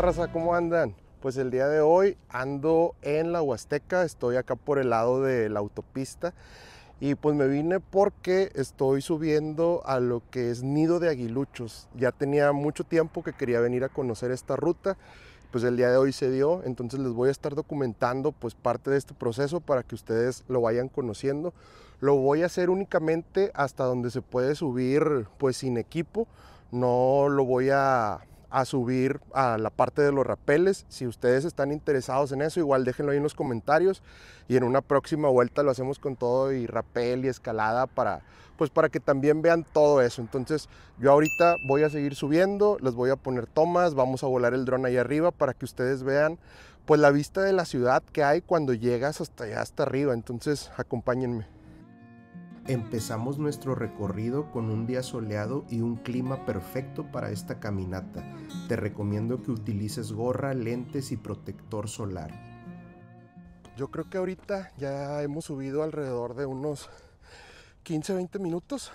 raza? ¿Cómo andan? Pues el día de hoy ando en la Huasteca, estoy acá por el lado de la autopista y pues me vine porque estoy subiendo a lo que es Nido de Aguiluchos. Ya tenía mucho tiempo que quería venir a conocer esta ruta, pues el día de hoy se dio, entonces les voy a estar documentando pues parte de este proceso para que ustedes lo vayan conociendo. Lo voy a hacer únicamente hasta donde se puede subir pues sin equipo, no lo voy a a subir a la parte de los rapeles. Si ustedes están interesados en eso, igual déjenlo ahí en los comentarios y en una próxima vuelta lo hacemos con todo y rapel y escalada para pues para que también vean todo eso. Entonces, yo ahorita voy a seguir subiendo, les voy a poner tomas, vamos a volar el dron ahí arriba para que ustedes vean pues la vista de la ciudad que hay cuando llegas hasta allá hasta arriba. Entonces, acompáñenme. Empezamos nuestro recorrido con un día soleado y un clima perfecto para esta caminata. Te recomiendo que utilices gorra, lentes y protector solar. Yo creo que ahorita ya hemos subido alrededor de unos 15-20 minutos.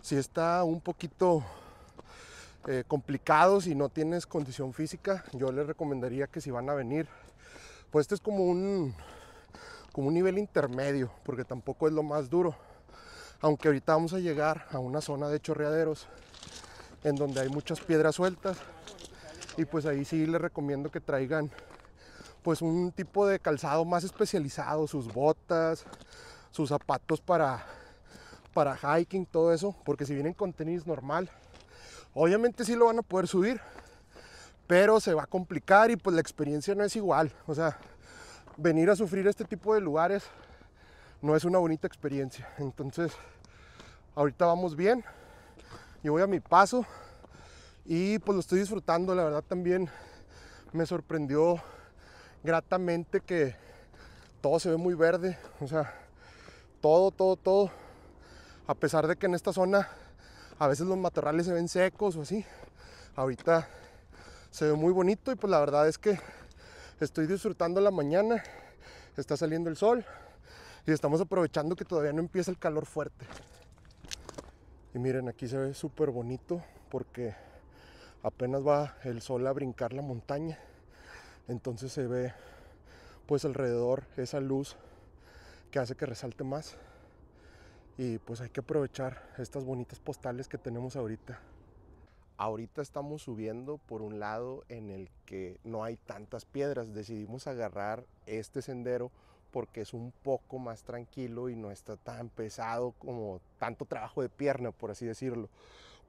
Si está un poquito eh, complicado, si no tienes condición física, yo les recomendaría que si van a venir, pues este es como un, como un nivel intermedio, porque tampoco es lo más duro. Aunque ahorita vamos a llegar a una zona de chorreaderos en donde hay muchas piedras sueltas y pues ahí sí les recomiendo que traigan pues un tipo de calzado más especializado, sus botas, sus zapatos para para hiking, todo eso, porque si vienen con tenis normal, obviamente sí lo van a poder subir, pero se va a complicar y pues la experiencia no es igual, o sea, venir a sufrir este tipo de lugares no es una bonita experiencia. Entonces, ahorita vamos bien. Yo voy a mi paso y pues lo estoy disfrutando. La verdad también me sorprendió gratamente que todo se ve muy verde. O sea, todo, todo, todo. A pesar de que en esta zona a veces los matorrales se ven secos o así. Ahorita se ve muy bonito y pues la verdad es que Estoy disfrutando la mañana, está saliendo el sol y estamos aprovechando que todavía no empieza el calor fuerte. Y miren, aquí se ve súper bonito porque apenas va el sol a brincar la montaña. Entonces se ve pues alrededor esa luz que hace que resalte más. Y pues hay que aprovechar estas bonitas postales que tenemos ahorita. Ahorita estamos subiendo por un lado en el que no hay tantas piedras. Decidimos agarrar este sendero porque es un poco más tranquilo y no está tan pesado como tanto trabajo de pierna, por así decirlo.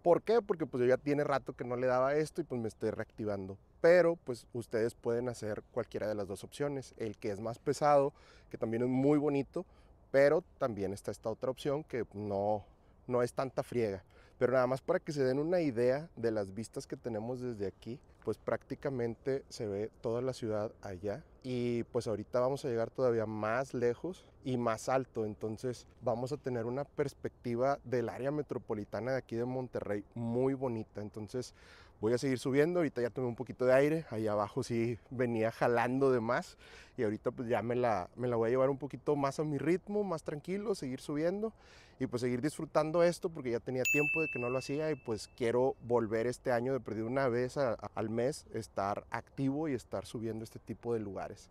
¿Por qué? Porque pues yo ya tiene rato que no le daba esto y pues me estoy reactivando. Pero pues ustedes pueden hacer cualquiera de las dos opciones. El que es más pesado, que también es muy bonito, pero también está esta otra opción que no, no es tanta friega. Pero nada más para que se den una idea de las vistas que tenemos desde aquí, pues prácticamente se ve toda la ciudad allá y pues ahorita vamos a llegar todavía más lejos y más alto, entonces vamos a tener una perspectiva del área metropolitana de aquí de Monterrey muy bonita, entonces voy a seguir subiendo, ahorita ya tomé un poquito de aire, ahí abajo sí venía jalando de más y ahorita pues ya me la, me la voy a llevar un poquito más a mi ritmo, más tranquilo, seguir subiendo y pues seguir disfrutando esto porque ya tenía tiempo de que no lo hacía y pues quiero volver este año de perdido una vez al mes, estar activo y estar subiendo este tipo de lugares.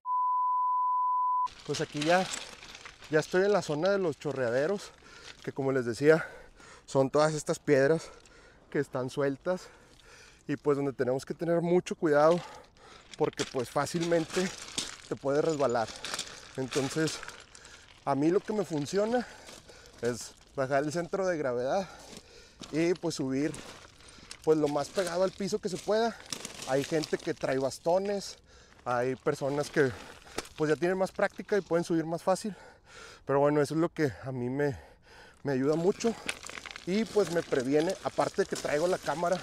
Pues aquí ya, ya estoy en la zona de los chorreaderos, que como les decía, son todas estas piedras que están sueltas y pues donde tenemos que tener mucho cuidado porque pues fácilmente te puede resbalar. Entonces, a mí lo que me funciona es bajar el centro de gravedad y pues subir pues lo más pegado al piso que se pueda. Hay gente que trae bastones, hay personas que pues ya tienen más práctica y pueden subir más fácil. Pero bueno, eso es lo que a mí me, me ayuda mucho y pues me previene, aparte de que traigo la cámara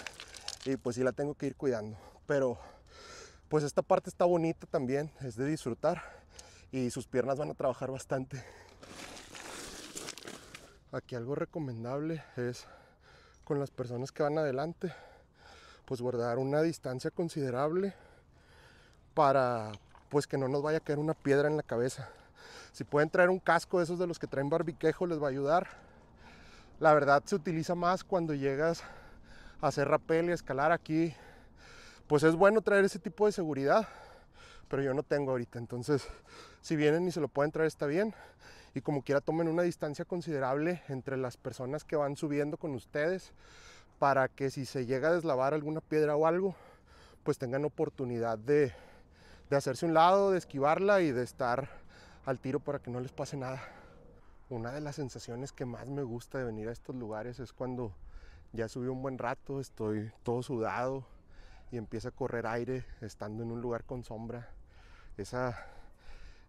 y pues sí la tengo que ir cuidando. Pero pues esta parte está bonita también, es de disfrutar y sus piernas van a trabajar bastante. Aquí algo recomendable es con las personas que van adelante, pues guardar una distancia considerable para pues que no nos vaya a caer una piedra en la cabeza. Si pueden traer un casco de esos de los que traen barbiquejo les va a ayudar. La verdad se utiliza más cuando llegas a hacer rappel y a escalar aquí. Pues es bueno traer ese tipo de seguridad, pero yo no tengo ahorita. Entonces, si vienen y se lo pueden traer está bien y como quiera tomen una distancia considerable entre las personas que van subiendo con ustedes para que si se llega a deslavar alguna piedra o algo, pues tengan oportunidad de, de hacerse un lado, de esquivarla y de estar al tiro para que no les pase nada. Una de las sensaciones que más me gusta de venir a estos lugares es cuando ya subí un buen rato, estoy todo sudado y empieza a correr aire estando en un lugar con sombra. Esa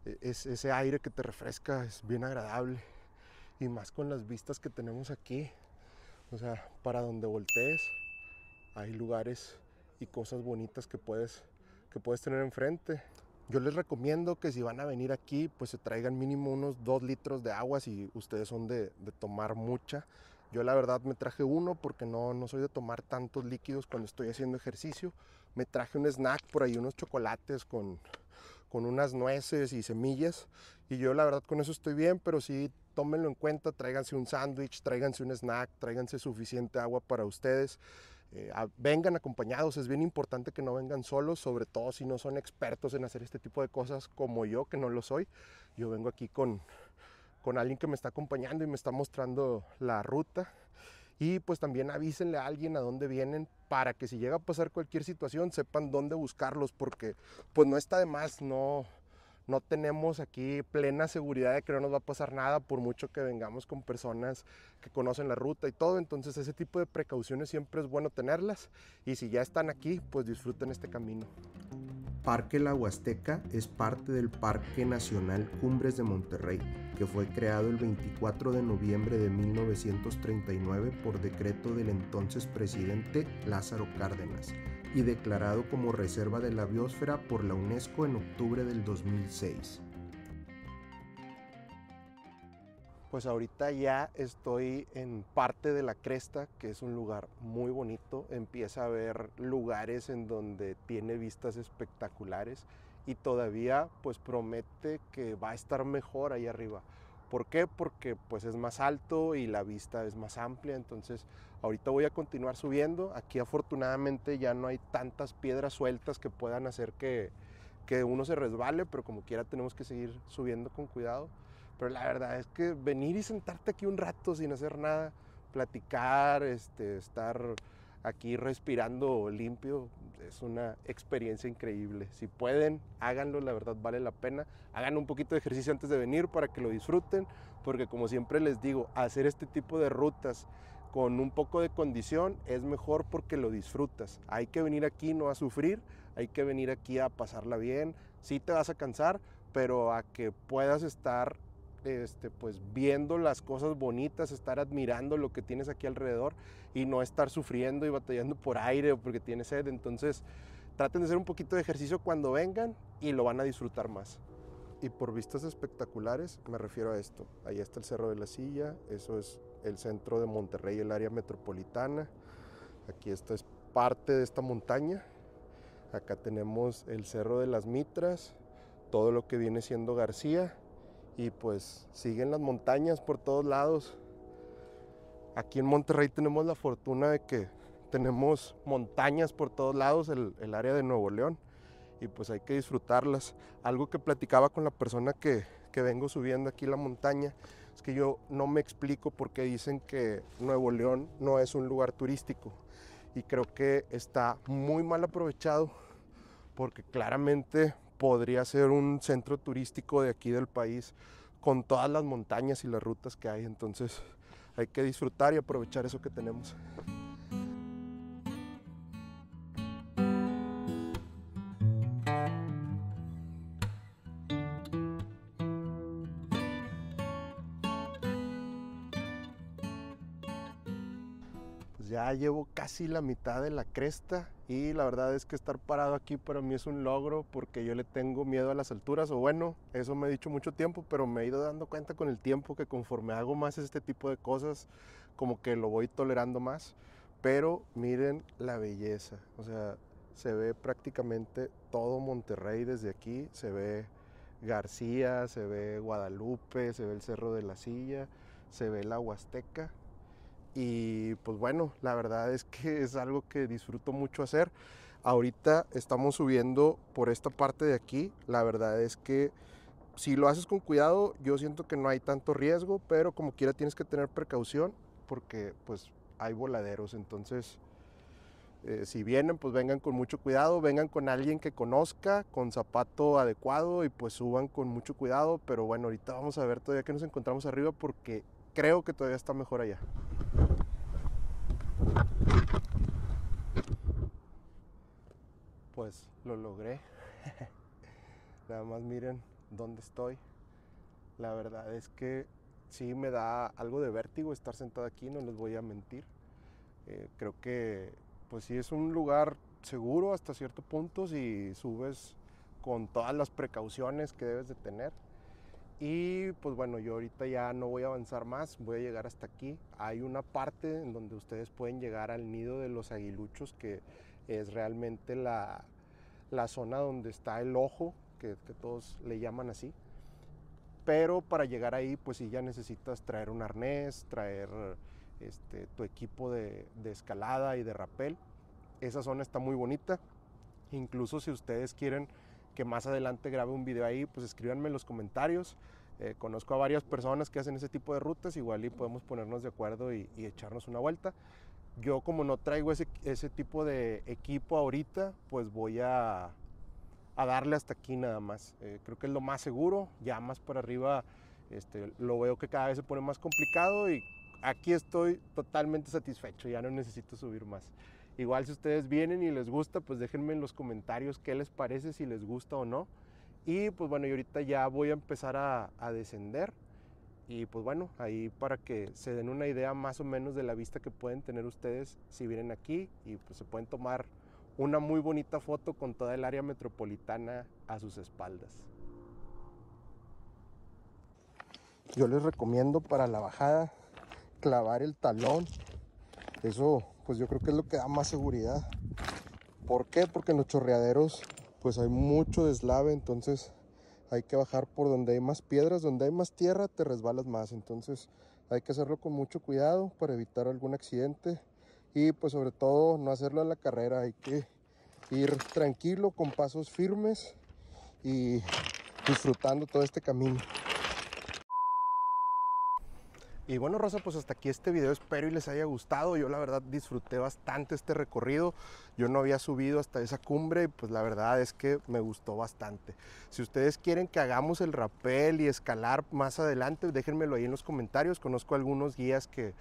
e, es, ese aire que te refresca es bien agradable. Y más con las vistas que tenemos aquí. O sea, para donde voltees hay lugares y cosas bonitas que puedes, que puedes tener enfrente. Yo les recomiendo que si van a venir aquí, pues se traigan mínimo unos 2 litros de agua si ustedes son de, de tomar mucha. Yo la verdad me traje uno porque no, no soy de tomar tantos líquidos cuando estoy haciendo ejercicio. Me traje un snack por ahí, unos chocolates con, con unas nueces y semillas. Y yo la verdad con eso estoy bien, pero sí tómenlo en cuenta, tráiganse un sándwich, tráiganse un snack, tráiganse suficiente agua para ustedes. Eh, vengan acompañados, es bien importante que no vengan solos, sobre todo si no son expertos en hacer este tipo de cosas como yo, que no lo soy. Yo vengo aquí con, con alguien que me está acompañando y me está mostrando la ruta y pues también avísenle a alguien a dónde vienen para que si llega a pasar cualquier situación sepan dónde buscarlos porque pues no está de más, no, no tenemos aquí plena seguridad de que no nos va a pasar nada por mucho que vengamos con personas que conocen la ruta y todo. Entonces ese tipo de precauciones siempre es bueno tenerlas y si ya están aquí, pues disfruten este camino. Parque La Huasteca es parte del Parque Nacional Cumbres de Monterrey, que fue creado el 24 de noviembre de 1939 por decreto del entonces presidente Lázaro Cárdenas y declarado como Reserva de la Biosfera por la UNESCO en octubre del 2006. pues ahorita ya estoy en parte de la cresta, que es un lugar muy bonito. Empieza a ver lugares en donde tiene vistas espectaculares y todavía pues promete que va a estar mejor ahí arriba. ¿Por qué? Porque pues es más alto y la vista es más amplia, entonces ahorita voy a continuar subiendo. Aquí afortunadamente ya no hay tantas piedras sueltas que puedan hacer que, que uno se resbale, pero como quiera tenemos que seguir subiendo con cuidado. Pero la verdad es que venir y sentarte aquí un rato sin hacer nada, platicar, este, estar aquí respirando limpio, es una experiencia increíble. Si pueden, háganlo, la verdad vale la pena. Hagan un poquito de ejercicio antes de venir para que lo disfruten, porque como siempre les digo, hacer este tipo de rutas con un poco de condición es mejor porque lo disfrutas. Hay que venir aquí no a sufrir, hay que venir aquí a pasarla bien. Sí te vas a cansar, pero a que puedas estar este, pues viendo las cosas bonitas, estar admirando lo que tienes aquí alrededor y no estar sufriendo y batallando por aire o porque tienes sed. Entonces, traten de hacer un poquito de ejercicio cuando vengan y lo van a disfrutar más. Y por vistas espectaculares me refiero a esto. Ahí está el Cerro de la Silla, eso es el centro de Monterrey, el área metropolitana. Aquí esto es parte de esta montaña. Acá tenemos el Cerro de las Mitras, todo lo que viene siendo García y pues siguen las montañas por todos lados. Aquí en Monterrey tenemos la fortuna de que tenemos montañas por todos lados, el, área de Nuevo León, y pues hay que disfrutarlas. Algo que platicaba con la persona que, que vengo subiendo aquí la montaña es que yo no me explico por qué dicen que Nuevo León no es un lugar turístico y creo que está muy mal aprovechado porque claramente podría ser un centro turístico de aquí del país con todas las montañas y las rutas que hay. Entonces hay que disfrutar y aprovechar eso que tenemos. ya llevo casi la mitad de la cresta y la verdad es que estar parado aquí para mí es un logro porque yo le tengo miedo a las alturas o bueno, eso me he dicho mucho tiempo, pero me he ido dando cuenta con el tiempo que conforme hago más este tipo de cosas, como que lo voy tolerando más. Pero miren la belleza, o sea, se ve prácticamente todo Monterrey desde aquí, se ve García, se ve Guadalupe, se ve el Cerro de la Silla, se ve la Huasteca y pues bueno, la verdad es que es algo que disfruto mucho hacer. Ahorita estamos subiendo por esta parte de aquí. La verdad es que si lo haces con cuidado, yo siento que no hay tanto riesgo, pero como quiera tienes que tener precaución porque pues hay voladeros. Entonces, eh, si vienen, pues vengan con mucho cuidado, vengan con alguien que conozca, con zapato adecuado y pues suban con mucho cuidado. Pero bueno, ahorita vamos a ver todavía que nos encontramos arriba porque creo que todavía está mejor allá. pues lo logré. Nada más miren dónde estoy. La verdad es que sí me da algo de vértigo estar sentado aquí, no les voy a mentir. Eh, creo que pues sí es un lugar seguro hasta cierto punto si subes con todas las precauciones que debes de tener. Y pues bueno, yo ahorita ya no voy a avanzar más, voy a llegar hasta aquí. Hay una parte en donde ustedes pueden llegar al nido de los aguiluchos que es realmente la, zona donde está el ojo, que, todos le llaman así. Pero para llegar ahí, pues sí, ya necesitas traer un arnés, traer este, tu equipo de, escalada y de rappel. Esa zona está muy bonita. Incluso si ustedes quieren que más adelante grabe un video ahí, pues escríbanme en los comentarios. Eh, conozco a varias personas que hacen ese tipo de rutas, igual y podemos ponernos de acuerdo y echarnos una vuelta yo como no traigo ese, tipo de equipo ahorita, pues voy a, darle hasta aquí nada más. Eh, creo que es lo más seguro, ya más para arriba este, lo veo que cada vez se pone más complicado y aquí estoy totalmente satisfecho, ya no necesito subir más. Igual si ustedes vienen y les gusta, pues déjenme en los comentarios qué les parece, si les gusta o no. Y pues bueno, y ahorita ya voy a empezar a descender. Y pues bueno, ahí para que se den una idea más o menos de la vista que pueden tener ustedes si vienen aquí y pues se pueden tomar una muy bonita foto con toda el área metropolitana a sus espaldas. Yo les recomiendo para la bajada clavar el talón. Eso pues yo creo que es lo que da más seguridad. ¿Por qué? Porque en los chorreaderos pues hay mucho deslave, entonces hay que bajar por donde hay más piedras, donde hay más tierra te resbalas más, entonces hay que hacerlo con mucho cuidado para evitar algún accidente y pues sobre todo no hacerlo a la carrera, hay que ir tranquilo con pasos firmes y disfrutando todo este camino. Y bueno, Rosa, pues hasta aquí este video. Espero y les haya gustado. Yo la verdad disfruté bastante este recorrido. Yo no había subido hasta esa cumbre y pues la verdad es que me gustó bastante. Si ustedes quieren que hagamos el rapel y escalar más adelante, déjenmelo ahí en los comentarios. Conozco algunos guías que,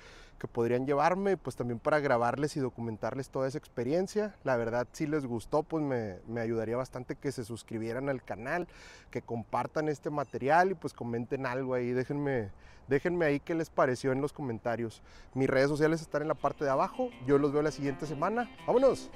podrían llevarme, pues también para grabarles y documentarles toda esa experiencia. La verdad, si les gustó, pues me, me ayudaría bastante que se suscribieran al canal, que compartan este material y pues comenten algo ahí. Déjenme Déjenme ahí qué les pareció en los comentarios. Mis redes sociales están en la parte de abajo. Yo los veo la siguiente semana. ¡Vámonos!